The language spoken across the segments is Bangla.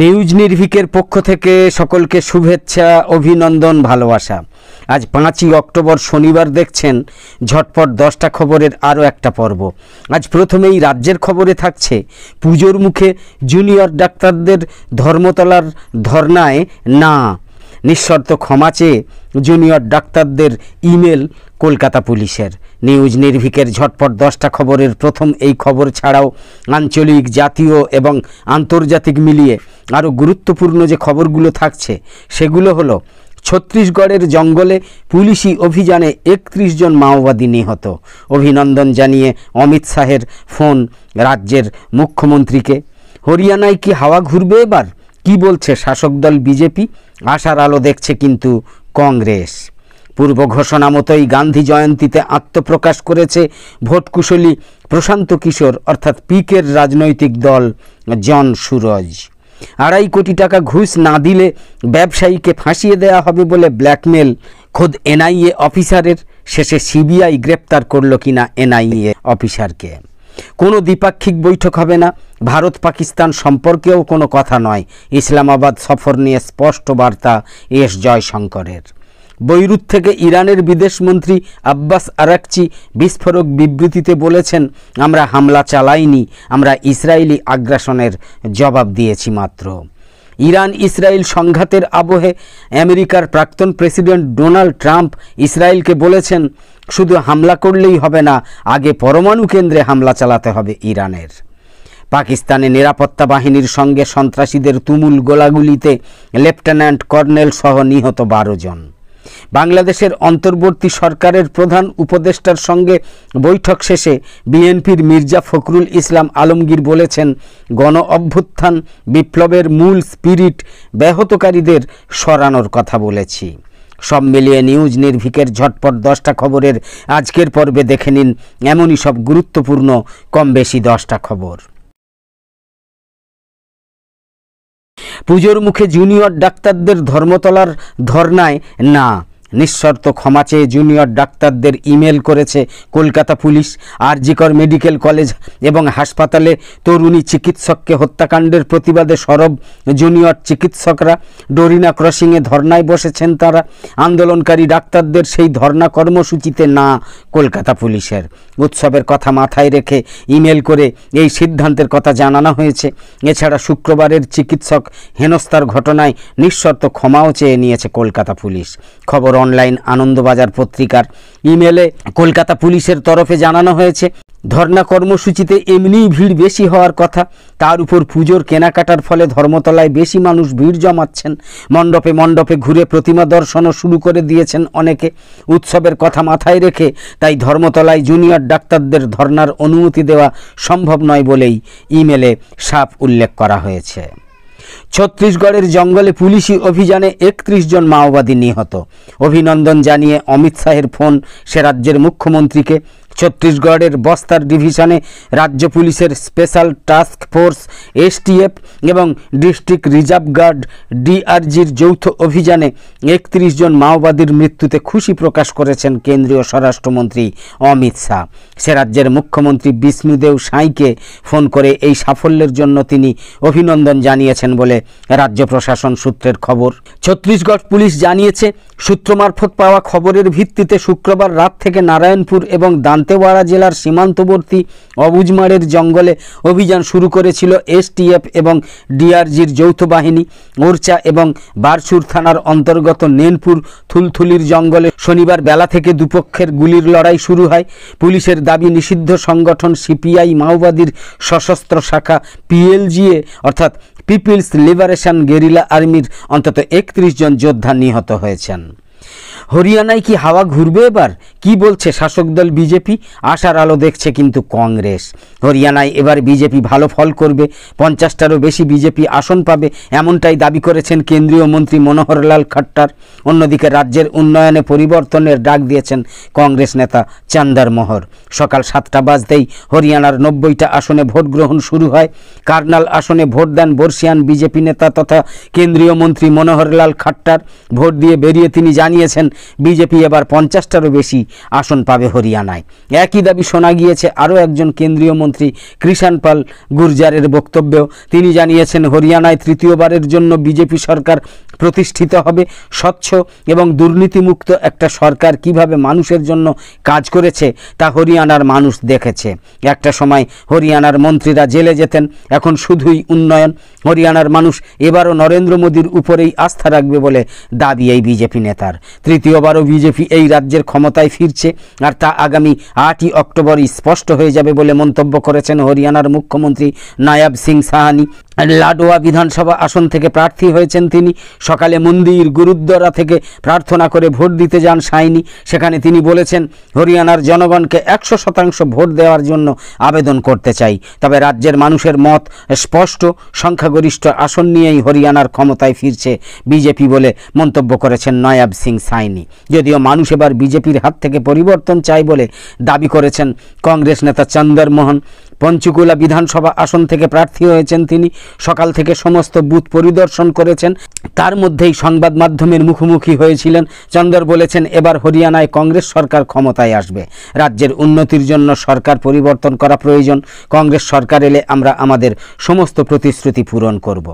নিউজ নির্ভিকের পক্ষ থেকে সকলকে শুভেচ্ছা অভিনন্দন ভালোবাসা আজ পাঁচই অক্টোবর শনিবার দেখছেন ঝটপট দশটা খবরের আরও একটা পর্ব আজ প্রথমেই রাজ্যের খবরে থাকছে পুজোর মুখে জুনিয়র ডাক্তারদের ধর্মতলার ধর্নায় না নিঃশর্ত ক্ষমা চেয়ে জুনিয়র ডাক্তারদের ইমেল কলকাতা পুলিশের নিউজ নির্ভিকের ঝটপট দশটা খবরের প্রথম এই খবর ছাড়াও আঞ্চলিক জাতীয় এবং আন্তর্জাতিক মিলিয়ে আরও গুরুত্বপূর্ণ যে খবরগুলো থাকছে সেগুলো হলো ছত্তিশগড়ের জঙ্গলে পুলিশি অভিযানে একত্রিশ জন মাওবাদী নিহত অভিনন্দন জানিয়ে অমিত শাহের ফোন রাজ্যের মুখ্যমন্ত্রীকে হরিয়ানায় কি হাওয়া ঘুরবে এবার কি বলছে শাসক দল বিজেপি আশার আলো দেখছে কিন্তু কংগ্রেস পূর্ব ঘোষণা মতোই গান্ধী জয়ন্তীতে আত্মপ্রকাশ করেছে ভোটকুশলী প্রশান্ত কিশোর অর্থাৎ পিকের রাজনৈতিক দল জন সুরজ আড়াই কোটি টাকা ঘুষ না দিলে ব্যবসায়ীকে ফাঁসিয়ে দেয়া হবে বলে ব্ল্যাকমেল খোদ এনআইএ অফিসারের শেষে সিবিআই গ্রেপ্তার করল কিনা এনআইএ অফিসারকে কোনো দ্বিপাক্ষিক বৈঠক হবে না ভারত পাকিস্তান সম্পর্কেও কোনো কথা নয় ইসলামাবাদ সফর নিয়ে স্পষ্ট বার্তা এস জয়শঙ্করের বৈরুত থেকে ইরানের বিদেশমন্ত্রী আব্বাস আরাকচি বিস্ফোরক বিবৃতিতে বলেছেন আমরা হামলা চালাইনি আমরা ইসরায়েলি আগ্রাসনের জবাব দিয়েছি মাত্র ইরান ইসরায়েল সংঘাতের আবহে আমেরিকার প্রাক্তন প্রেসিডেন্ট ডোনাল্ড ট্রাম্প ইসরায়েলকে বলেছেন শুধু হামলা করলেই হবে না আগে পরমাণু কেন্দ্রে হামলা চালাতে হবে ইরানের পাকিস্তানে নিরাপত্তা বাহিনীর সঙ্গে সন্ত্রাসীদের তুমুল গোলাগুলিতে লেফটেন্যান্ট কর্নেল সহ নিহত বারো জন বাংলাদেশের অন্তর্বর্তী সরকারের প্রধান উপদেষ্টার সঙ্গে বৈঠক শেষে বিএনপির মির্জা ফখরুল ইসলাম আলমগীর বলেছেন গণ অভ্যুত্থান বিপ্লবের মূল স্পিরিট ব্যাহতকারীদের সরানোর কথা বলেছি সব মিলিয়ে নিউজ নির্ভিকের ঝটপট দশটা খবরের আজকের পর্বে দেখে নিন এমনই সব গুরুত্বপূর্ণ কম বেশি দশটা খবর পুজোর মুখে জুনিয়র ডাক্তারদের ধর্মতলার ধর্নায় না নিঃশর্ত ক্ষমা চেয়ে জুনিয়র ডাক্তারদের ইমেল করেছে Kolkata police RG Kar medical college এবং হাসপাতালে তরুণী চিকিৎসককে হত্যাকাণ্ডের প্রতিবাদে সরব জুনিয়র চিকিৎসকরা ডরিনা ক্রসিংয়ে ধর্নায় বসেছেন তারা আন্দোলনকারী ডাক্তারদের সেই ধর্না কর্মসূচিতে না কলকাতা পুলিশের উৎসবের কথা মাথায় রেখে ইমেল করে এই সিদ্ধান্তের কথা জানানো হয়েছে এছাড়া শুক্রবারের চিকিৎসক হেনস্থার ঘটনায় নিঃশর্ত ক্ষমাও চেয়ে নিয়েছে কলকাতা পুলিশ খবর অনলাইন আনন্দবাজার পত্রিকার ইমেলে কলকাতা পুলিশের তরফে জানানো হয়েছে ধর্না কর্মসূচিতে এমনিই ভিড় বেশি হওয়ার কথা তার উপর পুজোর কেনাকাটার ফলে ধর্মতলায় বেশি মানুষ ভিড় জমাচ্ছেন মণ্ডপে মণ্ডপে ঘুরে প্রতিমা দর্শনও শুরু করে দিয়েছেন অনেকে উৎসবের কথা মাথায় রেখে তাই ধর্মতলায় জুনিয়র ডাক্তারদের ধর্নার অনুমতি দেওয়া সম্ভব নয় বলেই ইমেলে সাপ উল্লেখ করা হয়েছে ছত্তিশগড়ের জঙ্গলে পুলিশি অভিযানে একত্রিশ জন মাওবাদী নিহত অভিনন্দন জানিয়ে অমিত শাহের ফোন সে রাজ্যের মুখ্যমন্ত্রীকে ছত্তিশগড়ের বস্তার ডিভিশনে রাজ্য পুলিশের স্পেশাল টাস্ক ফোর্স এসটিএফ এবং ডিস্ট্রিক্ট রিজার্ভ গার্ড ডিআরজির যৌথ অভিযানে একত্রিশ জন মাওবাদীর মৃত্যুতে খুশি প্রকাশ করেছেন কেন্দ্রীয় স্বরাষ্ট্রমন্ত্রী অমিত শাহ সে রাজ্যের মুখ্যমন্ত্রী বিষ্ণুদেব সাঁইকে ফোন করে এই সাফল্যের জন্য তিনি অভিনন্দন জানিয়েছেন বলে রাজ্য প্রশাসন সূত্রের খবর ছত্তিশগড় পুলিশ জানিয়েছে সূত্র মারফত পাওয়া খবরের ভিত্তিতে শুক্রবার রাত থেকে নারায়ণপুর এবং দান্তেওয়াড়া জেলার সীমান্তবর্তী অবুজমাড়ের জঙ্গলে অভিযান শুরু করেছিল এসটিএফ এবং ডিআরজির যৌথ বাহিনী ওরচা এবং বারসুর থানার অন্তর্গত নেনপুর থুলথুলির জঙ্গলে শনিবার বেলা থেকে দুপক্ষের গুলির লড়াই শুরু হয় পুলিশের দাবি নিষিদ্ধ সংগঠন সিপিআই মাওবাদীর সশস্ত্র শাখা পিএলজিএ অর্থাৎ পিপলস লিবারেশন গেরিলা আর্মির অন্তত একত্রিশ জন যোদ্ধা নিহত হয়েছেন হরিয়ানায় কি হাওয়া ঘুরবে এবার কি বলছে শাসক দল বিজেপি আশার আলো দেখছে কিন্তু কংগ্রেস হরিয়ানায় এবার বিজেপি ভালো ফল করবে পঞ্চাশটারও বেশি বিজেপি আসন পাবে এমনটাই দাবি করেছেন কেন্দ্রীয় মন্ত্রী মনোহরলাল খাট্টার অন্যদিকে রাজ্যের উন্নয়নে পরিবর্তনের ডাক দিয়েছেন কংগ্রেস নেতা চান্দার মোহর সকাল সাতটা বাজতেই হরিয়ানার নব্বইটা আসনে ভোট গ্রহণ শুরু হয় কার্নাল আসনে ভোট দেন বর্ষিয়ান বিজেপি নেতা তথা কেন্দ্রীয় মন্ত্রী মনোহরলাল খাট্টার ভোট দিয়ে বেরিয়ে তিনি জানিয়েছেন বিজেপি এবার পঞ্চাশটারও বেশি আসন পাবে হরিয়ানায় একই দাবি শোনা গিয়েছে আরও একজন কেন্দ্রীয় মন্ত্রী কৃষাণ পাল গুর্জারের বক্তব্যেও তিনি জানিয়েছেন হরিয়ানায় তৃতীয়বারের জন্য বিজেপি সরকার প্রতিষ্ঠিত হবে স্বচ্ছ এবং দুর্নীতিমুক্ত একটা সরকার কিভাবে মানুষের জন্য কাজ করেছে তা হরিয়ানার মানুষ দেখেছে একটা সময় হরিয়ানার মন্ত্রীরা জেলে যেতেন এখন শুধুই উন্নয়ন হরিয়ানার মানুষ এবারও নরেন্দ্র মোদীর উপরেই আস্থা রাখবে বলে দাবি এই বিজেপি নেতার তৃতীয়বারও বিজেপি এই রাজ্যের ক্ষমতায় ফিরছে আর তা আগামী আটই অক্টোবরই স্পষ্ট হয়ে যাবে বলে মন্তব্য করেছেন হরিয়ানার মুখ্যমন্ত্রী নায়াব সিং সাহানি লাডোয়া বিধানসভা আসন থেকে প্রার্থী হয়েছেন তিনি সকালে মন্দির গুরুদ্বারা থেকে প্রার্থনা করে ভোট দিতে যান সাইনি সেখানে তিনি বলেছেন হরিয়ানার জনগণকে একশো শতাংশ ভোট দেওয়ার জন্য আবেদন করতে চাই তবে রাজ্যের মানুষের মত স্পষ্ট সংখ্যাগরিষ্ঠ আসন নিয়েই হরিয়ানার ক্ষমতায় ফিরছে বিজেপি বলে মন্তব্য করেছেন নয়াব সিং সাইনি যদিও মানুষ এবার বিজেপির হাত থেকে পরিবর্তন চাই বলে দাবি করেছেন কংগ্রেস নেতা চন্দরমোহন পঞ্চকুলা বিধানসভা আসন থেকে প্রার্থী হয়েছেন তিনি সকাল থেকে সমস্ত বুথ পরিদর্শন করেছেন তার মধ্যেই সংবাদ মাধ্যমের মুখোমুখি হয়েছিলেন চন্দর বলেছেন এবার হরিয়ানায় কংগ্রেস সরকার ক্ষমতায় আসবে রাজ্যের উন্নতির জন্য সরকার পরিবর্তন করা প্রয়োজন কংগ্রেস সরকার এলে আমরা আমাদের সমস্ত প্রতিশ্রুতি পূরণ করব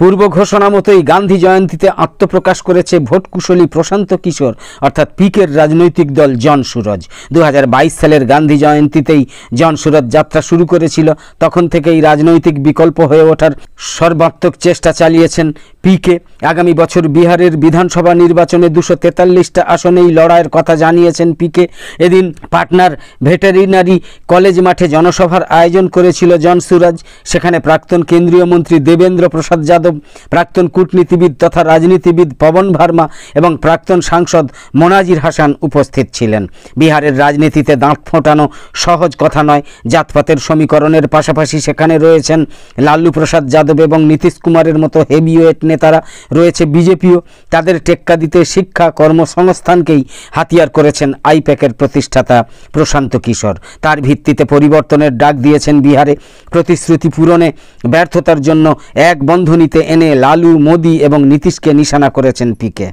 পূর্ব ঘোষণা মতোই গান্ধী জয়ন্তীতে আত্মপ্রকাশ করেছে ভোটকুশলী প্রশান্ত কিশোর অর্থাৎ পিকের রাজনৈতিক দল জন সুরজ দু সালের গান্ধী জয়ন্তীতেই জন সুরজ যাত্রা শুরু করেছিল তখন থেকেই রাজনৈতিক বিকল্প হয়ে ওঠার সর্বাত্মক চেষ্টা চালিয়েছেন পিকে আগামী বছর বিহারের বিধানসভা নির্বাচনে দুশো তেতাল্লিশটা আসনেই লড়াইয়ের কথা জানিয়েছেন পিকে এদিন পাটনার ভেটেরিনারি কলেজ মাঠে জনসভার আয়োজন করেছিল জন সুরজ সেখানে প্রাক্তন কেন্দ্রীয় মন্ত্রী দেবেন্দ্র প্রসাদ প্রসাদ যাদব প্রাক্তন কূটনীতিবিদ তথা রাজনীতিবিদ পবন ভার্মা এবং প্রাক্তন সাংসদ মোনাজির হাসান উপস্থিত ছিলেন বিহারের রাজনীতিতে দাঁত ফোটানো সহজ কথা নয় জাতপাতের সমীকরণের পাশাপাশি সেখানে রয়েছেন লালু প্রসাদ যাদব এবং নীতিশ কুমারের মতো হেভিওয়েট নেতারা রয়েছে বিজেপিও তাদের টেক্কা দিতে শিক্ষা কর্মসংস্থানকেই হাতিয়ার করেছেন আইপ্যাকের প্রতিষ্ঠাতা প্রশান্ত কিশোর তার ভিত্তিতে পরিবর্তনের ডাক দিয়েছেন বিহারে প্রতিশ্রুতি পূরণে ব্যর্থতার জন্য এক বন্ধ প্রতিদ্বন্দ্বনিতে এনে লালু মোদি এবং নীতিশকে নিশানা করেছেন পিকে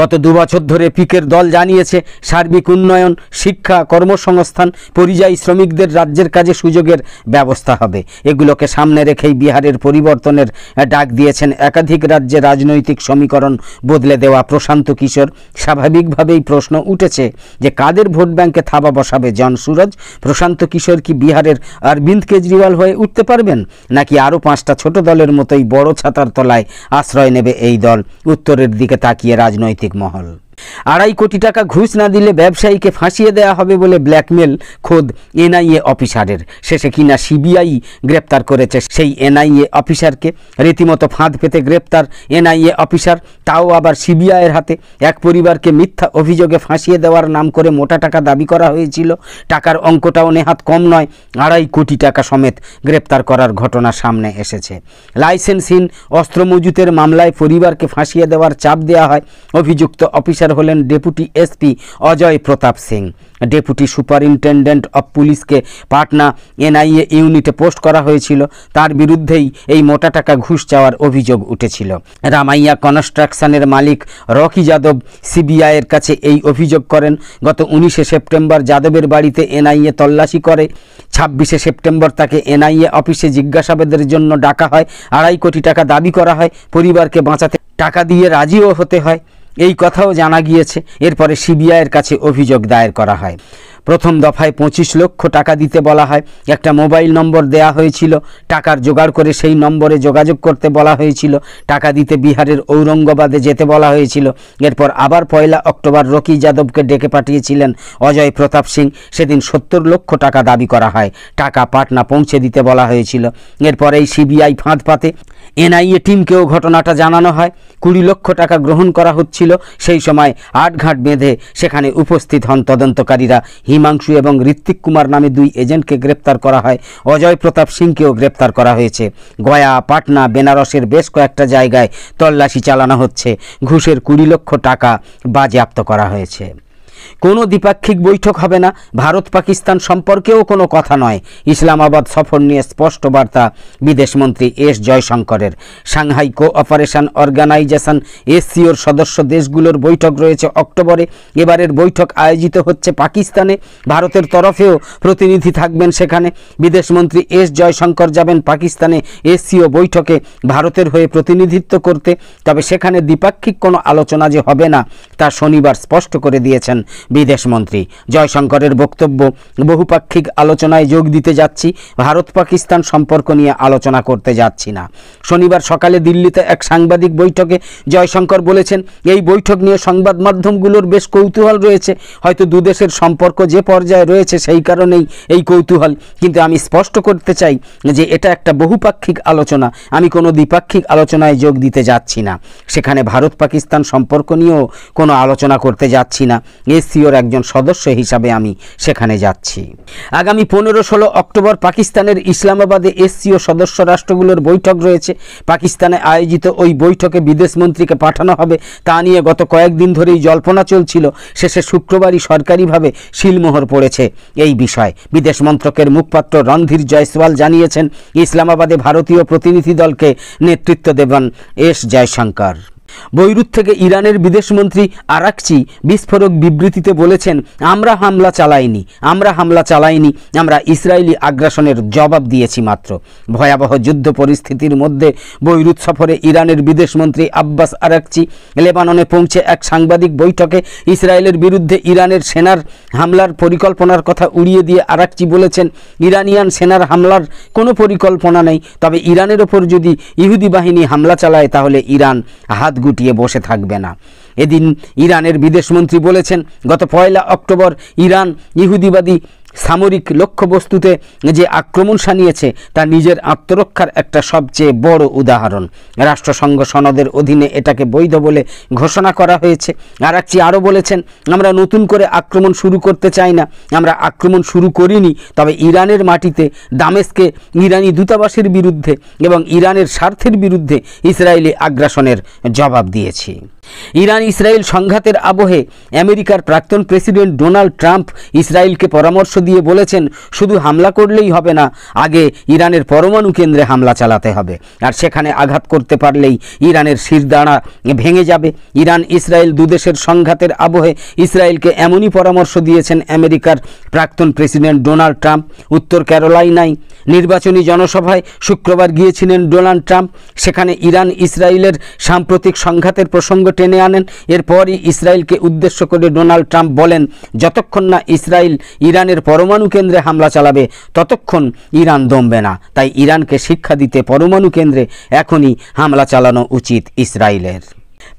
গত দুবছর ধরে পিকের দল জানিয়েছে সার্বিক উন্নয়ন শিক্ষা কর্মসংস্থান পরিযায়ী শ্রমিকদের রাজ্যের কাজে সুযোগের ব্যবস্থা হবে এগুলোকে সামনে রেখেই বিহারের পরিবর্তনের ডাক দিয়েছেন একাধিক রাজ্যে রাজনৈতিক সমীকরণ বদলে দেওয়া প্রশান্ত কিশোর স্বাভাবিকভাবেই প্রশ্ন উঠেছে যে কাদের ভোট ব্যাংকে থাবা বসাবে জন সুরজ প্রশান্ত কিশোর কি বিহারের অরবিন্দ কেজরিওয়াল হয়ে উঠতে পারবেন নাকি আরও পাঁচটা ছোট দলের মতোই বড় ছাতার তলায় আশ্রয় নেবে এই দল উত্তরের দিকে তাকিয়ে রাজনীতি রাজনৈতিক মহল আড়াই কোটি টাকা ঘুষ না দিলে ব্যবসায়ীকে ফাঁসিয়ে দেয়া হবে বলে ব্ল্যাকমেল খোদ এনআইএ অফিসারের শেষে কিনা সিবিআই গ্রেপ্তার করেছে সেই এনআইএ অফিসারকে রীতিমতো ফাঁদ পেতে গ্রেপ্তার এনআইএ অফিসার তাও আবার সিবিআইয়ের হাতে এক পরিবারকে মিথ্যা অভিযোগে ফাঁসিয়ে দেওয়ার নাম করে মোটা টাকা দাবি করা হয়েছিল টাকার অঙ্কটাও নেহাত কম নয় আড়াই কোটি টাকা সমেত গ্রেপ্তার করার ঘটনা সামনে এসেছে লাইসেন্সহীন অস্ত্র মজুতের মামলায় পরিবারকে ফাঁসিয়ে দেওয়ার চাপ দেওয়া হয় অভিযুক্ত অফিসার হলেন deputy SP Ajay Pratap Singh deputy superintendent of পুলিশকে পাটনা এনআইএ ইউনিটে পোস্ট করা হয়েছিল তার বিরুদ্ধেই এই মোটা টাকা ঘুষ চাওয়ার অভিযোগ উঠেছিল রামাইয়া কনস্ট্রাকশনের মালিক রকি যাদব সিবিআইয়ের কাছে এই অভিযোগ করেন গত উনিশে সেপ্টেম্বর যাদবের বাড়িতে এনআইএ তল্লাশি করে ছাব্বিশে সেপ্টেম্বর তাকে এনআইএ অফিসে জিজ্ঞাসাবাদের জন্য ডাকা হয় আড়াই কোটি টাকা দাবি করা হয় পরিবারকে বাঁচাতে টাকা দিয়ে রাজিও হতে হয় এই কথাও জানা গিয়েছে এরপরে সিবিআইয়ের কাছে অভিযোগ দায়ের করা হয় প্রথম দফায় পঁচিশ লক্ষ টাকা দিতে বলা হয় একটা মোবাইল নম্বর দেয়া হয়েছিল টাকার জোগাড় করে সেই নম্বরে যোগাযোগ করতে বলা হয়েছিল টাকা দিতে বিহারের ঔরঙ্গাবাদে যেতে বলা হয়েছিল এরপর আবার পয়লা অক্টোবর রকি যাদবকে ডেকে পাঠিয়েছিলেন অজয় প্রতাপ সিং সেদিন সত্তর লক্ষ টাকা দাবি করা হয় টাকা পাটনা পৌঁছে দিতে বলা হয়েছিল এরপর এই সিবিআই ফাঁদ পাতে এনআইএ টিমকেও ঘটনাটা জানানো হয় কুড়ি লক্ষ টাকা গ্রহণ করা হচ্ছিল সেই সময় আটঘাট বেঁধে সেখানে উপস্থিত হন তদন্তকারীরা হিমাংশু এবং ঋত্বিক কুমার নামে দুই এজেন্টকে গ্রেপ্তার করা হয় অজয় প্রতাপ সিংকেও গ্রেপ্তার করা হয়েছে গয়া পাটনা বেনারসের বেশ কয়েকটা জায়গায় তল্লাশি চালানো হচ্ছে ঘুষের কুড়ি লক্ষ টাকা বাজেয়াপ্ত করা হয়েছে কোনো দ্বিপাক্ষিক বৈঠক হবে না ভারত পাকিস্তান সম্পর্কেও কোনো কথা নয় ইসলামাবাদ সফর নিয়ে স্পষ্ট বার্তা বিদেশমন্ত্রী এস জয়শঙ্করের সাংহাই কো অপারেশন অর্গানাইজেশন এসসিওর সদস্য দেশগুলোর বৈঠক রয়েছে অক্টোবরে এবারের বৈঠক আয়োজিত হচ্ছে পাকিস্তানে ভারতের তরফেও প্রতিনিধি থাকবেন সেখানে বিদেশমন্ত্রী এস জয়শঙ্কর যাবেন পাকিস্তানে এসসিও বৈঠকে ভারতের হয়ে প্রতিনিধিত্ব করতে তবে সেখানে দ্বিপাক্ষিক কোনো আলোচনা যে হবে না তা শনিবার স্পষ্ট করে দিয়েছেন বিদেশমন্ত্রী জয়শঙ্করের বক্তব্য বহুপাক্ষিক আলোচনায় যোগ দিতে যাচ্ছি ভারত পাকিস্তান সম্পর্ক নিয়ে আলোচনা করতে যাচ্ছি না শনিবার সকালে দিল্লিতে এক সাংবাদিক বৈঠকে জয়শঙ্কর বলেছেন এই বৈঠক নিয়ে সংবাদ মাধ্যমগুলোর বেশ কৌতূহল রয়েছে হয়তো দুদেশের সম্পর্ক যে পর্যায়ে রয়েছে সেই কারণেই এই কৌতূহল কিন্তু আমি স্পষ্ট করতে চাই যে এটা একটা বহুপাক্ষিক আলোচনা আমি কোনো দ্বিপাক্ষিক আলোচনায় যোগ দিতে যাচ্ছি না সেখানে ভারত পাকিস্তান সম্পর্ক নিয়েও কোনো আলোচনা করতে যাচ্ছি না এ এসসিওর একজন সদস্য হিসাবে আমি সেখানে যাচ্ছি আগামী পনেরো ষোলো অক্টোবর পাকিস্তানের ইসলামাবাদে এসসিও সদস্য রাষ্ট্রগুলোর বৈঠক রয়েছে পাকিস্তানে আয়োজিত ওই বৈঠকে বিদেশমন্ত্রীকে পাঠানো হবে তা নিয়ে গত কয়েকদিন ধরেই জল্পনা চলছিল শেষে শুক্রবারই সরকারিভাবে শিলমোহর পড়েছে এই বিষয় বিদেশ মন্ত্রকের মুখপাত্র রণধীর জয়সওয়াল জানিয়েছেন ইসলামাবাদে ভারতীয় প্রতিনিধি দলকে নেতৃত্ব দেবেন এস জয়শঙ্কর বৈরুত থেকে ইরানের বিদেশমন্ত্রী আরাকচি বিস্ফোরক বিবৃতিতে বলেছেন আমরা হামলা চালাইনি আমরা হামলা চালাইনি আমরা ইসরায়েলি আগ্রাসনের জবাব দিয়েছি মাত্র ভয়াবহ যুদ্ধ পরিস্থিতির মধ্যে বৈরুত সফরে ইরানের বিদেশমন্ত্রী আব্বাস আরাকচি লেবাননে পৌঁছে এক সাংবাদিক বৈঠকে ইসরায়েলের বিরুদ্ধে ইরানের সেনার হামলার পরিকল্পনার কথা উড়িয়ে দিয়ে আরাকচি বলেছেন ইরানিয়ান সেনার হামলার কোনো পরিকল্পনা নেই তবে ইরানের ওপর যদি ইহুদি বাহিনী হামলা চালায় তাহলে ইরান হাত গুটিয়ে বসে থাকবে না এদিন ইরানের বিদেশমন্ত্রী বলেছেন গত পয়লা অক্টোবর ইরান ইহুদিবাদী সামরিক লক্ষ্যবস্তুতে যে আক্রমণ সানিয়েছে তা নিজের আত্মরক্ষার একটা সবচেয়ে বড় উদাহরণ রাষ্ট্রসংঘ সনদের অধীনে এটাকে বৈধ বলে ঘোষণা করা হয়েছে আর আরাকচি আরও বলেছেন আমরা নতুন করে আক্রমণ শুরু করতে চাই না আমরা আক্রমণ শুরু করিনি তবে ইরানের মাটিতে দামেস্কে ইরানি দূতাবাসের বিরুদ্ধে এবং ইরানের স্বার্থের বিরুদ্ধে ইসরায়েলি আগ্রাসনের জবাব দিয়েছি ইরান ইসরায়েল সংঘাতের আবহে আমেরিকার প্রাক্তন প্রেসিডেন্ট ডোনাল্ড ট্রাম্প ইসরায়েলকে পরামর্শ দিয়ে বলেছেন শুধু হামলা করলেই হবে না আগে ইরানের পরমাণু কেন্দ্রে হামলা চালাতে হবে আর সেখানে আঘাত করতে পারলেই ইরানের শিরদাঁড়া ভেঙে যাবে ইরান ইসরায়েল দুদেশের সংঘাতের আবহে ইসরায়েলকে এমনই পরামর্শ দিয়েছেন আমেরিকার প্রাক্তন প্রেসিডেন্ট ডোনাল্ড ট্রাম্প উত্তর ক্যারোলাইনায় নির্বাচনী জনসভায় শুক্রবার গিয়েছিলেন ডোনাল্ড ট্রাম্প সেখানে ইরান ইসরায়েলের সাম্প্রতিক সংঘাতের প্রসঙ্গ টেনে আনেন এরপরই ইসরায়েলকে উদ্দেশ্য করে ডোনাল্ড ট্রাম্প বলেন যতক্ষণ না ইসরায়েল ইরানের পরমাণু কেন্দ্রে হামলা চালাবে ততক্ষণ ইরান দমবে না তাই ইরানকে শিক্ষা দিতে পরমাণু কেন্দ্রে এখনই হামলা চালানো উচিত ইসরায়েলের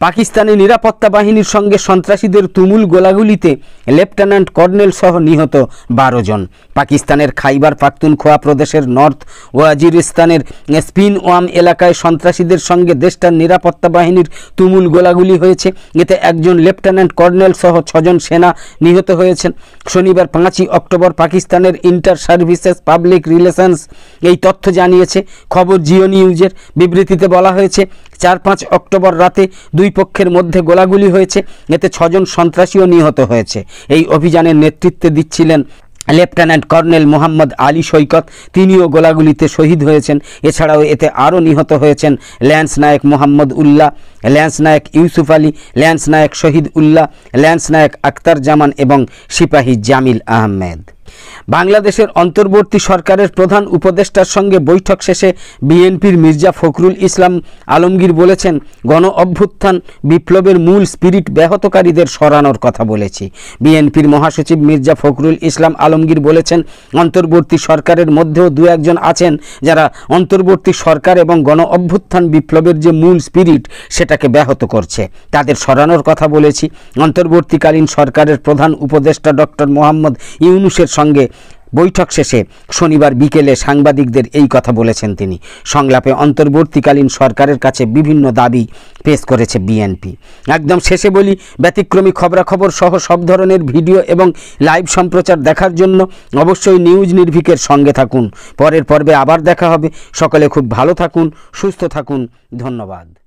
পাকিস্তানি নিরাপত্তা বাহিনীর সঙ্গে সন্ত্রাসীদের তুমুল গোলাগুলিতে লেফটেন্যান্ট কর্নেল সহ নিহত বারো জন পাকিস্তানের খাইবার পাক্তুনখোয়া প্রদেশের নর্থ ওয়াজিরিস্তানের স্পিন ওয়াম এলাকায় সন্ত্রাসীদের সঙ্গে দেশটার নিরাপত্তা বাহিনীর তুমুল গোলাগুলি হয়েছে এতে একজন লেফটেন্যান্ট কর্নেল সহ ছজন সেনা নিহত হয়েছেন শনিবার পাঁচই অক্টোবর পাকিস্তানের ইন্টার সার্ভিসেস পাবলিক রিলেশনস এই তথ্য জানিয়েছে খবর জিও নিউজের বিবৃতিতে বলা হয়েছে চার পাঁচ অক্টোবর রাতে দুই পক্ষের মধ্যে গোলাগুলি হয়েছে এতে ছজন সন্ত্রাসীও নিহত হয়েছে এই অভিযানের নেতৃত্বে দিচ্ছিলেন লেফটেন্যান্ট কর্নেল মোহাম্মদ আলী সৈকত তিনিও গোলাগুলিতে শহীদ হয়েছেন এছাড়াও এতে আরও নিহত হয়েছেন lance Naik Mohammad Ullah lance Naik Yusuf Ali lance Naik Shahid Ullah lance Naik Akhtar Zaman এবং সিপাহী জামিল আহমেদ বাংলাদেশের অন্তর্বর্তী সরকারের প্রধান উপদেষ্টার সঙ্গে বৈঠক শেষে বিএনপির মির্জা ফখরুল ইসলাম আলমগীর বলেছেন গণ অভ্যুত্থান বিপ্লবের মূল স্পিরিট ব্যাহতকারীদের সরানোর কথা বলেছি বিএনপির মহাসচিব মির্জা ফখরুল ইসলাম আলমগীর বলেছেন অন্তর্বর্তী সরকারের মধ্যেও দু একজন আছেন যারা অন্তর্বর্তী সরকার এবং গণ অভ্যুত্থান বিপ্লবের যে মূল স্পিরিট সেটাকে ব্যাহত করছে তাদের সরানোর কথা বলেছি অন্তর্বর্তীকালীন সরকারের প্রধান উপদেষ্টা ডক্টর মোহাম্মদ ইউনুসের সঙ্গে বৈঠক শেষে শনিবার বিকেলে সাংবাদিকদের এই কথা বলেছেন তিনি সংলাপে অন্তর্বর্তীকালীন সরকারের কাছে বিভিন্ন দাবি পেশ করেছে বিএনপি একদম শেষে বলি ব্যতিক্রমী খবরাখবর সহ সব ধরনের ভিডিও এবং লাইভ সম্প্রচার দেখার জন্য অবশ্যই নিউজ নির্ভিকের সঙ্গে থাকুন পরের পর্বে আবার দেখা হবে সকলে খুব ভালো থাকুন সুস্থ থাকুন ধন্যবাদ